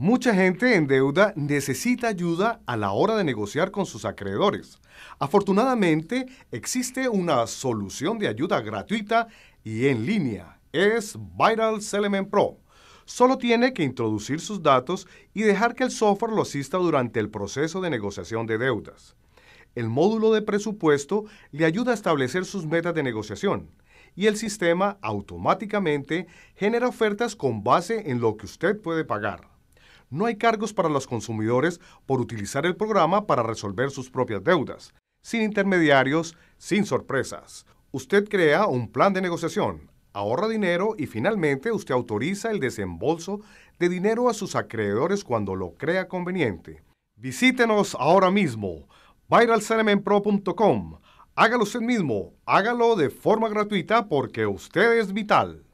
Mucha gente en deuda necesita ayuda a la hora de negociar con sus acreedores. Afortunadamente, existe una solución de ayuda gratuita y en línea. Es Viral Sellement Pro. Solo tiene que introducir sus datos y dejar que el software lo asista durante el proceso de negociación de deudas. El módulo de presupuesto le ayuda a establecer sus metas de negociación y el sistema automáticamente genera ofertas con base en lo que usted puede pagar no hay cargos para los consumidores por utilizar el programa para resolver sus propias deudas, sin intermediarios, sin sorpresas. Usted crea un plan de negociación, ahorra dinero y finalmente usted autoriza el desembolso de dinero a sus acreedores cuando lo crea conveniente. Visítenos ahora mismo, viralcerementpro.com. Hágalo usted mismo, hágalo de forma gratuita porque usted es vital.